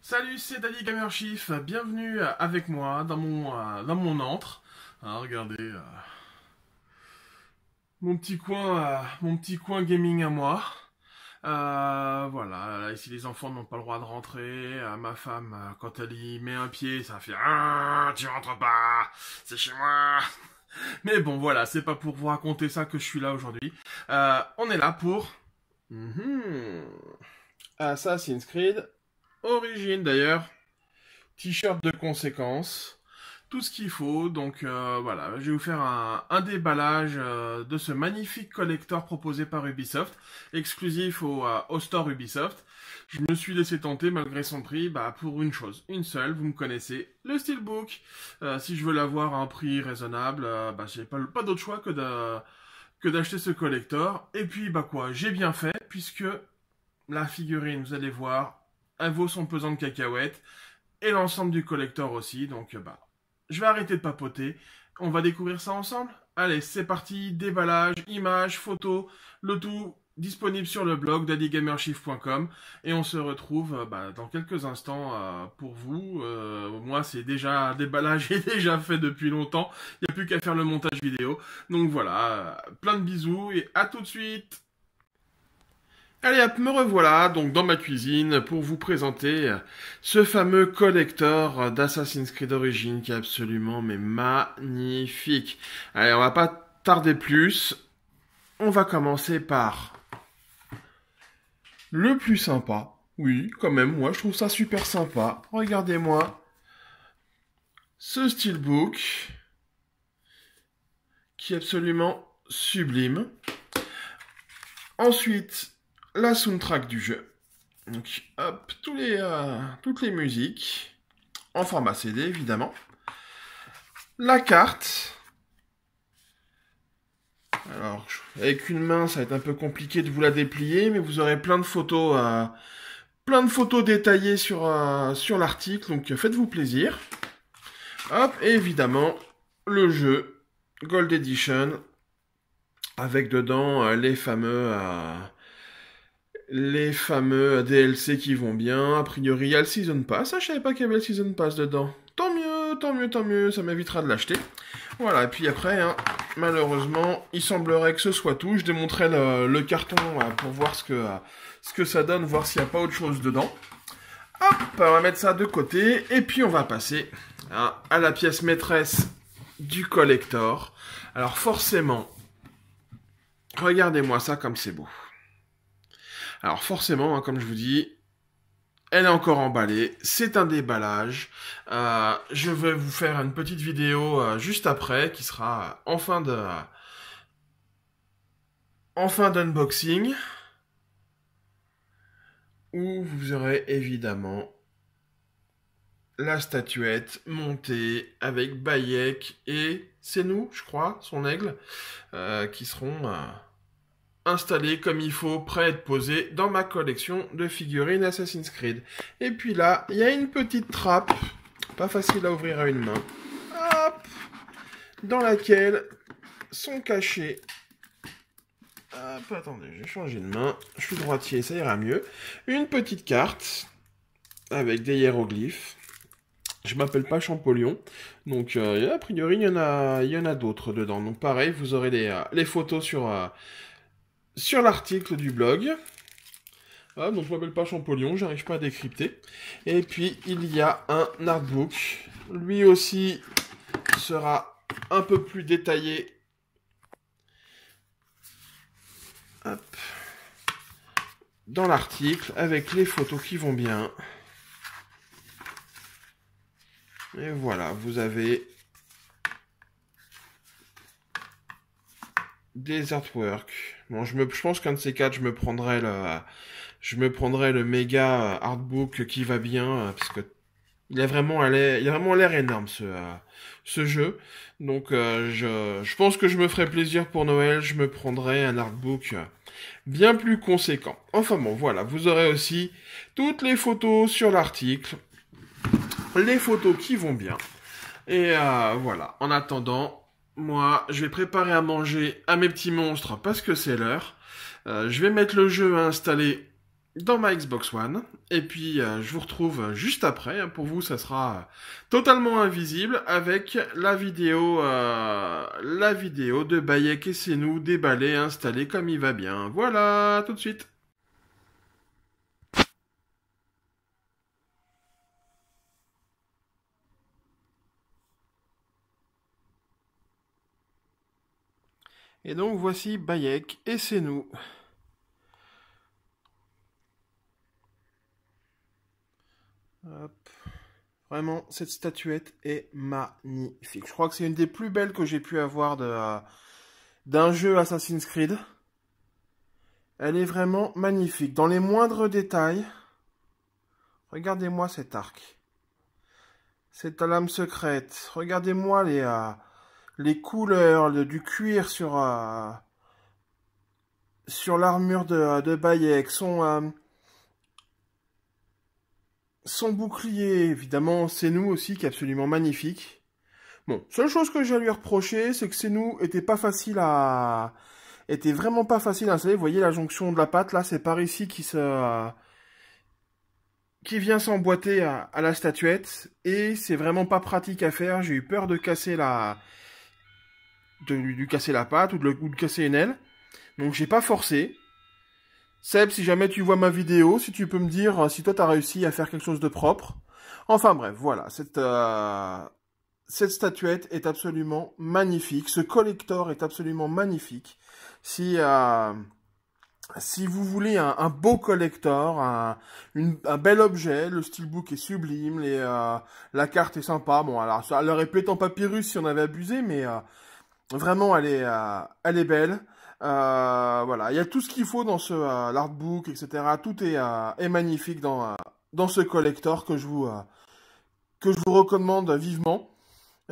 Salut, c'est Dali Gamer Chief. Bienvenue avec moi dans mon euh, dans mon antre. Ah, regardez euh, mon petit coin, euh, mon petit coin gaming à moi. voilà, ici les enfants n'ont pas le droit de rentrer. ma femme, quand elle y met un pied, ça fait ah, tu rentres pas, c'est chez moi. Mais bon, voilà, c'est pas pour vous raconter ça que je suis là aujourd'hui. on est là pour Mhm. Assassin's Creed, origine d'ailleurs, t-shirt de conséquence, tout ce qu'il faut. Donc euh, voilà, je vais vous faire un, déballage euh, de ce magnifique collector proposé par Ubisoft, exclusif au, euh, au, store Ubisoft. Je me suis laissé tenter malgré son prix, bah, pour une chose, une seule, vous me connaissez, le steelbook. si je veux l'avoir à un prix raisonnable, bah, j'ai pas d'autre choix que de que d'acheter ce collector. Et puis, bah quoi, j'ai bien fait, puisque la figurine, vous allez voir, elle vaut son pesant de cacahuètes, et l'ensemble du collector aussi, donc bah, je vais arrêter de papoter, on va découvrir ça ensemble Allez, c'est parti, déballage, images, photos, le tout disponible sur le blog daddygamershift.com et on se retrouve euh, bah, dans quelques instants euh, pour vous. Euh, moi, c'est déjà déballage j'ai déjà fait depuis longtemps. Il n'y a plus qu'à faire le montage vidéo. Donc voilà, plein de bisous et à tout de suite. Allez hop, me revoilà donc dans ma cuisine pour vous présenter ce fameux collector d'Assassin's Creed d'origine qui est absolument magnifique. Allez, on va pas tarder plus. On va commencer par le plus sympa. Oui, quand même, moi je trouve ça super sympa. Regardez-moi ce steelbook qui est absolument sublime. Ensuite, la soundtrack du jeu. Donc, hop, euh, toutes les musiques en format CD évidemment. La carte alors, avec une main, ça va être un peu compliqué de vous la déplier, mais vous aurez plein de photos, euh, plein de photos détaillées sur, euh, sur l'article, donc faites-vous plaisir. Hop, et évidemment, le jeu Gold Edition, avec dedans euh, les fameux... les fameux DLC qui vont bien, a priori il y a le Season Pass, je ah, je savais pas qu'il y avait le Season Pass dedans tant mieux, tant mieux, ça m'évitera de l'acheter. Voilà, et puis après, hein, malheureusement, il semblerait que ce soit tout. Je démontrais le, carton euh, pour voir ce que, euh, ce que ça donne, voir s'il n'y a pas autre chose dedans. Hop, on va mettre ça de côté, et puis on va passer hein, à la pièce maîtresse du collector. Alors forcément, regardez-moi ça comme c'est beau. Alors forcément, hein, comme je vous dis, elle est encore emballée, c'est un déballage. Euh, je vais vous faire une petite vidéo euh, juste après qui sera en fin de en fin d'unboxing où vous aurez évidemment la statuette montée avec Bayek et c'est nous, je crois, son aigle, euh, qui seront installé comme il faut, prêt à être posé dans ma collection de figurines Assassin's Creed. Et puis là, il y a une petite trappe, pas facile à ouvrir à une main, hop, dans laquelle sont cachés... Hop, attendez, j'ai changé de main, je suis droitier, ça ira mieux. Une petite carte avec des hiéroglyphes. Je m'appelle pas Champollion, donc euh, a priori il y en a, a d'autres dedans. Donc pareil, vous aurez les, euh, les photos sur euh, sur l'article du blog. Je donc je m'appelle pas Champollion, j'arrive pas à décrypter. Et puis il y a un artbook. Lui aussi sera un peu plus détaillé. Hop. Dans l'article, avec les photos qui vont bien. Et voilà, vous avez Des artworks. Bon, je, me, je pense qu'un de ces quatre, je me prendrai le, je me prendrai le méga euh, artbook qui va bien, euh, parce que il a vraiment l'air, il a vraiment l'air énorme ce, euh, ce jeu. Donc, je, je pense que je me ferai plaisir pour Noël. Je me prendrai un artbook bien plus conséquent. Enfin bon, voilà. Vous aurez aussi toutes les photos sur l'article, les photos qui vont bien. Et voilà. En attendant, moi, je vais préparer à manger à mes petits monstres parce que c'est l'heure. Euh, je vais mettre le jeu à installer dans ma Xbox One. Et puis, euh, je vous retrouve juste après. Pour vous, ça sera totalement invisible avec la vidéo, euh, la vidéo de Bayek et nous déballer installer comme il va bien. Voilà, tout de suite. Et donc voici Bayek et c'est nous. Vraiment, cette statuette est magnifique. Je crois que c'est une des plus belles que j'ai pu avoir euh, d'un jeu Assassin's Creed. Elle est vraiment magnifique. Dans les moindres détails, regardez-moi cet arc. Cette lame secrète. Regardez-moi les... Euh, les couleurs du cuir sur euh, sur l'armure de, euh, de Bayek, son euh, son bouclier, évidemment, c'est nous aussi qui est absolument magnifique. Bon, seule chose que j'ai à lui reprocher, c'est que c'est nous était pas facile à était vraiment pas facile à installer. Vous voyez la jonction de la patte là, c'est par ici qui se qui vient s'emboîter à, la statuette et c'est vraiment pas pratique à faire. J'ai eu peur de casser la de lui casser la patte ou de, de casser une aile. Donc j'ai pas forcé. Seb, si jamais tu vois ma vidéo, si tu peux me dire euh, si toi t'as réussi à faire quelque chose de propre. Enfin bref, voilà, cette, euh, cette statuette est absolument magnifique. Ce collector est absolument magnifique. Si, euh, si vous voulez un, beau collector, un, une, un, bel objet, le steelbook est sublime, les, la carte est sympa. Bon, alors ça aurait pu être en papyrus si on avait abusé, mais Vraiment, elle est, euh, elle est belle. Euh, voilà, il y a tout ce qu'il faut dans ce euh, l'artbook, etc. Tout est, est magnifique dans, dans ce collector que je vous que je vous recommande vivement.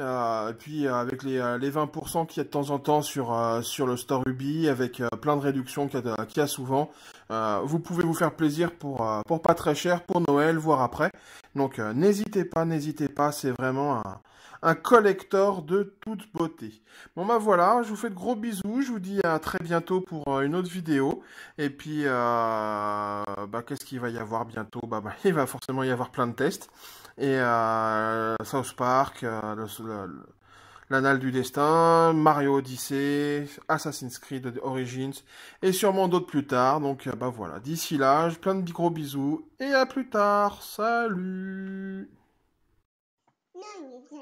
Euh, et puis euh, avec les, euh, les 20% qu'il y a de temps en temps sur, sur le store Ruby avec plein de réductions qu'il y, a souvent, vous pouvez vous faire plaisir pour, pour pas très cher, pour Noël, voire après. Donc n'hésitez pas, n'hésitez pas, c'est vraiment un, un collector de toute beauté. Bon bah voilà, je vous fais de gros bisous, je vous dis à très bientôt pour une autre vidéo. Et puis, bah, qu'est-ce qu'il va y avoir bientôt bah, bah, Il va forcément y avoir plein de tests et euh, South Park, euh, le, du destin, Mario Odyssey, Assassin's Creed Origins et sûrement d'autres plus tard. Donc euh, bah voilà, d'ici là, plein de gros bisous et à plus tard. Salut. Non,